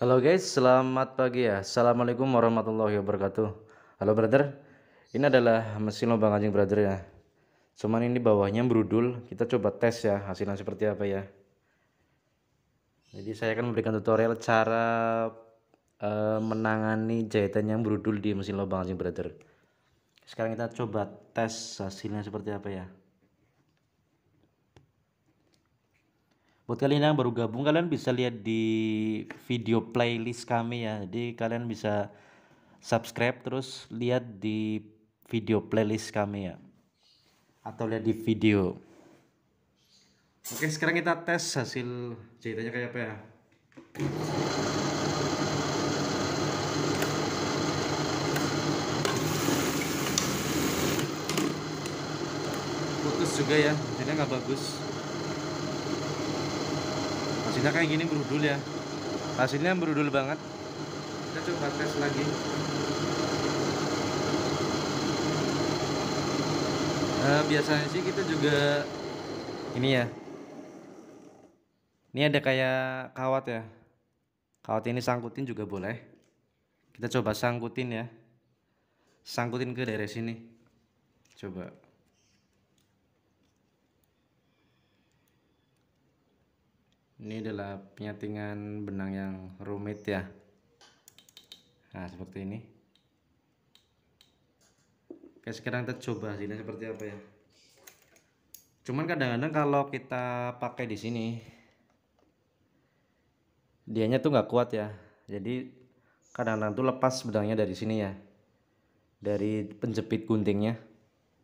Halo guys, selamat pagi ya. Assalamualaikum warahmatullahi wabarakatuh. Halo brother, ini adalah mesin lubang anjing brother ya. Cuman ini bawahnya berudul, kita coba tes ya hasilnya seperti apa ya. Jadi saya akan memberikan tutorial cara uh, menangani jahitan yang berudul di mesin lubang anjing brother. Sekarang kita coba tes hasilnya seperti apa ya. buat kalian yang baru gabung kalian bisa lihat di video playlist kami ya jadi kalian bisa subscribe terus lihat di video playlist kami ya atau lihat di video oke sekarang kita tes hasil ceritanya kayak apa ya putus juga ya jadi nggak bagus hasilnya kayak gini berudul ya hasilnya berudul banget kita coba tes lagi nah, biasanya sih kita juga ini ya ini ada kayak kawat ya kawat ini sangkutin juga boleh kita coba sangkutin ya sangkutin ke daerah sini coba ini adalah penyetingan benang yang rumit ya nah seperti ini oke sekarang kita coba hasilnya seperti apa ya cuman kadang-kadang kalau kita pakai di sini dianya tuh nggak kuat ya jadi kadang-kadang tuh lepas benangnya dari sini ya dari penjepit guntingnya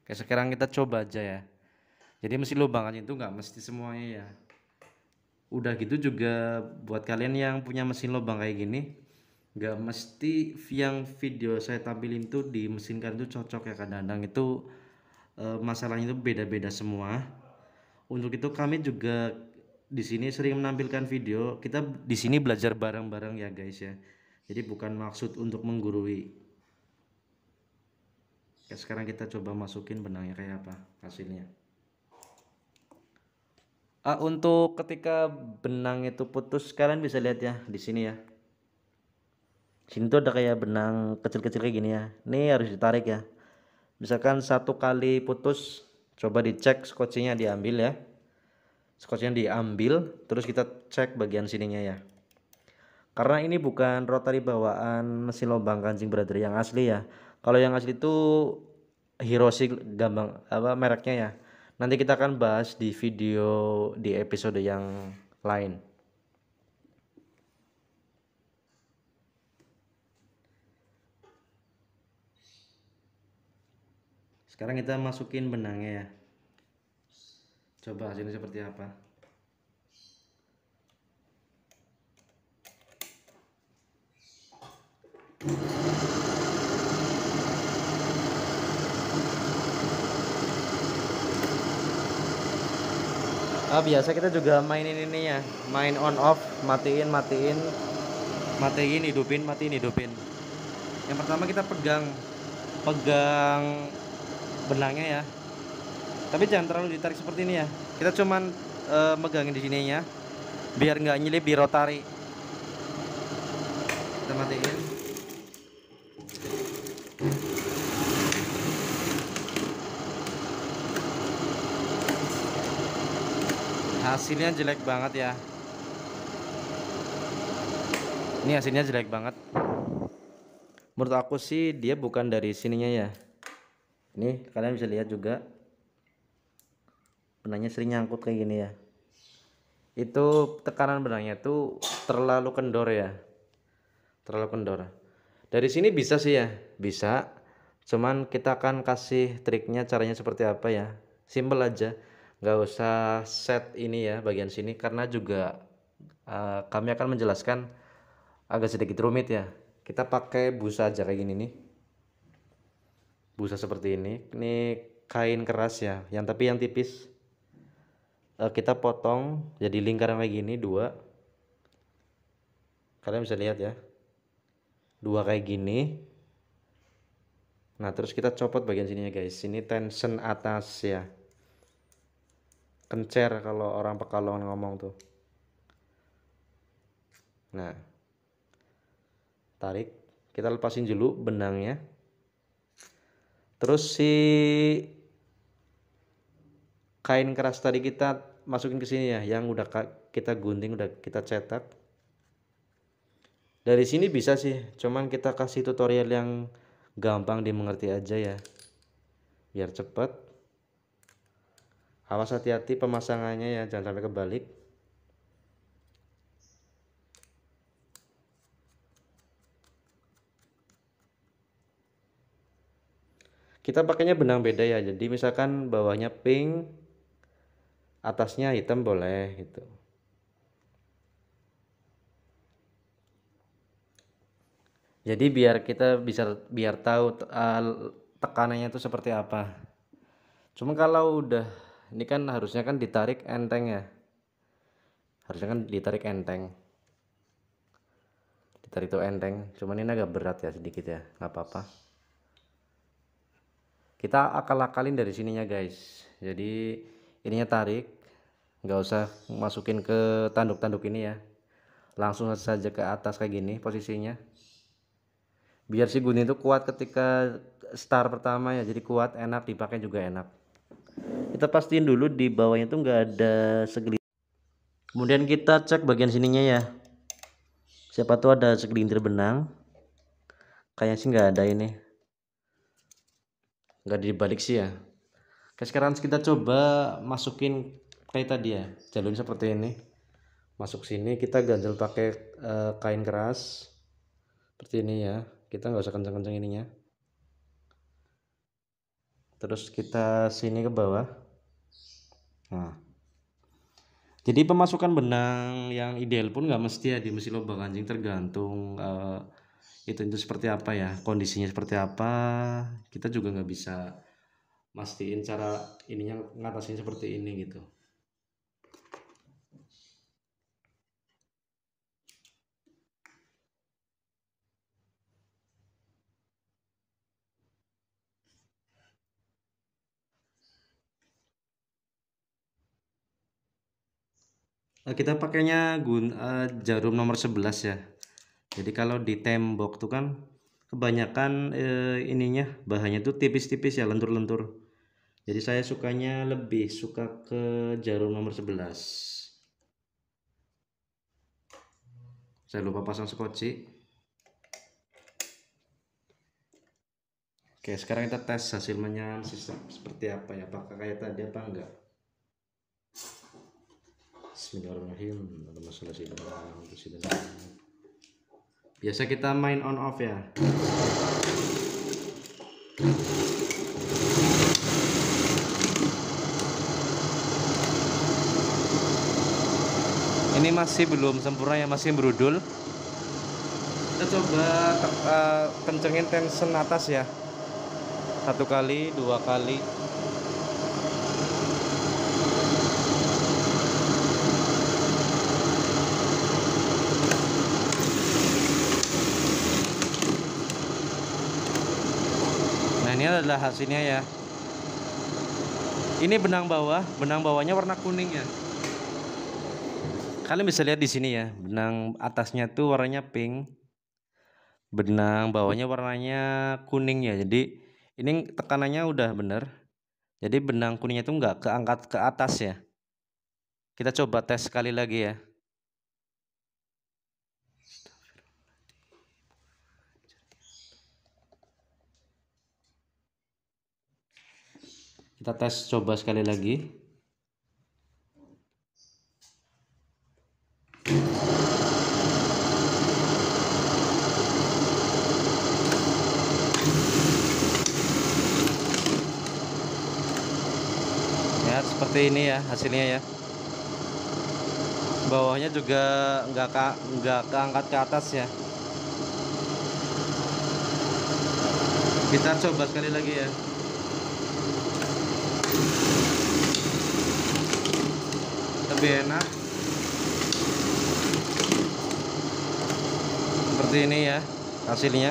oke sekarang kita coba aja ya jadi mesti lubang aja itu nggak mesti semuanya ya udah gitu juga buat kalian yang punya mesin lubang kayak gini nggak mesti yang video saya tampilin tuh di mesin kalian tuh cocok ya kadang-kadang itu e, masalahnya itu beda-beda semua untuk itu kami juga di sini sering menampilkan video kita di sini belajar bareng-bareng ya guys ya jadi bukan maksud untuk menggurui ya sekarang kita coba masukin benangnya kayak apa hasilnya Uh, untuk ketika benang itu putus, kalian bisa lihat ya di sini ya. Sini tuh ada kayak benang kecil-kecil kayak gini ya. Ini harus ditarik ya. Misalkan satu kali putus, coba dicek skocinya diambil ya. Skotchnya diambil, terus kita cek bagian sininya ya. Karena ini bukan rotary bawaan mesin lubang kancing brother yang asli ya. Kalau yang asli itu Hiroshi gampang apa mereknya ya Nanti kita akan bahas di video di episode yang lain. Sekarang kita masukin benangnya ya. Coba hasilnya seperti apa. Thank you. uh, biasa kita juga mainin ya main on off matiin matiin matiin hidupin matiin hidupin yang pertama kita pegang pegang benangnya ya tapi jangan terlalu ditarik seperti ini ya kita cuman uh, megangin di sininya biar nggak nyelip di rotari kita matiin hasilnya jelek banget ya ini hasilnya jelek banget menurut aku sih dia bukan dari sininya ya ini kalian bisa lihat juga benangnya sering nyangkut kayak gini ya itu tekanan benangnya tuh terlalu kendor ya terlalu kendor dari sini bisa sih ya bisa cuman kita akan kasih triknya caranya seperti apa ya simple aja nggak usah set ini ya bagian sini karena juga uh, kami akan menjelaskan agak sedikit rumit ya kita pakai busa aja kayak gini nih busa seperti ini ini kain keras ya yang tapi yang tipis uh, kita potong jadi lingkaran kayak gini dua kalian bisa lihat ya dua kayak gini nah terus kita copot bagian sininya guys ini tension atas ya kencer kalau orang Pekalongan ngomong tuh. Nah, tarik. Kita lepasin dulu benangnya. Terus si kain keras tadi kita masukin ke sini ya, yang udah kita gunting, udah kita cetak. Dari sini bisa sih, cuman kita kasih tutorial yang gampang dimengerti aja ya. Biar cepet, awas hati-hati pemasangannya ya jangan sampai kebalik kita pakainya benang beda ya jadi misalkan bawahnya pink atasnya hitam boleh gitu jadi biar kita bisa biar tahu eh, tekanannya itu seperti apa cuma kalau udah ini kan harusnya kan ditarik enteng ya harusnya kan ditarik enteng ditarik tuh enteng cuman ini agak berat ya sedikit ya nggak apa-apa kita akal-akalin dari sininya guys jadi ininya tarik nggak usah masukin ke tanduk-tanduk ini ya langsung saja ke atas kayak gini posisinya biar si guni itu kuat ketika star pertama ya jadi kuat enak dipakai juga enak kita pastiin dulu di bawahnya tuh nggak ada segelintir kemudian kita cek bagian sininya ya siapa tuh ada segelintir benang kayaknya sih nggak ada ini nggak dibalik sih ya Oke sekarang kita coba masukin kayak tadi ya jalurnya seperti ini masuk sini kita ganjel pakai e, kain keras seperti ini ya kita nggak usah kencang-kencang ininya terus kita sini ke bawah nah jadi pemasukan benang yang ideal pun nggak mesti ya di mesin lubang anjing tergantung uh, itu itu seperti apa ya kondisinya seperti apa kita juga nggak bisa mastiin cara ininya ngatasin seperti ini gitu Eh, kita pakainya gun uh, jarum nomor 11 ya jadi kalau di tembok tuh kan kebanyakan uh, ininya bahannya tuh tipis-tipis ya lentur-lentur jadi saya sukanya lebih suka ke jarum nomor 11 saya lupa pasang skoci oke sekarang kita tes hasil menyan sistem seperti apa ya apakah kayak tadi apa enggak Bismillahirrahmanirrahim. Biasa kita main on off ya. Ini masih belum sempurna ya, masih berudul. Kita coba uh, kencengin tension atas ya. Satu kali, dua kali. ini adalah hasilnya ya ini benang bawah benang bawahnya warna kuning ya kalian bisa lihat di sini ya benang atasnya tuh warnanya pink benang bawahnya warnanya kuning ya jadi ini tekanannya udah bener jadi benang kuningnya tuh enggak keangkat ke atas ya kita coba tes sekali lagi ya Kita tes coba sekali lagi. Ya, seperti ini ya hasilnya ya. Bawahnya juga nggak ke, nggak keangkat ke atas ya. Kita coba sekali lagi ya. lebih enak seperti ini ya hasilnya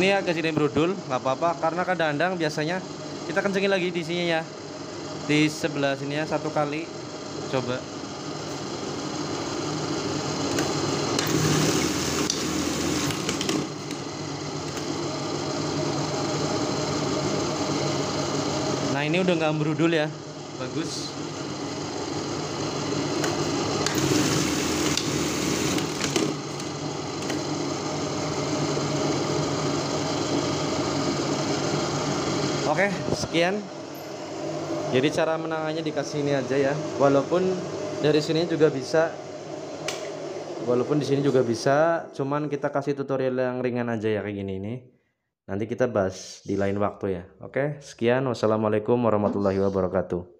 ini agak ya, sini berudul nggak apa-apa karena kadang-kadang biasanya kita kencengin lagi di sini ya di sebelah sini ya satu kali coba nah ini udah nggak berudul ya bagus Oke, sekian. Jadi cara menangannya dikasih ini aja ya. Walaupun dari sini juga bisa walaupun di sini juga bisa, cuman kita kasih tutorial yang ringan aja ya kayak gini ini. Nanti kita bahas di lain waktu ya. Oke, sekian. Wassalamualaikum warahmatullahi wabarakatuh.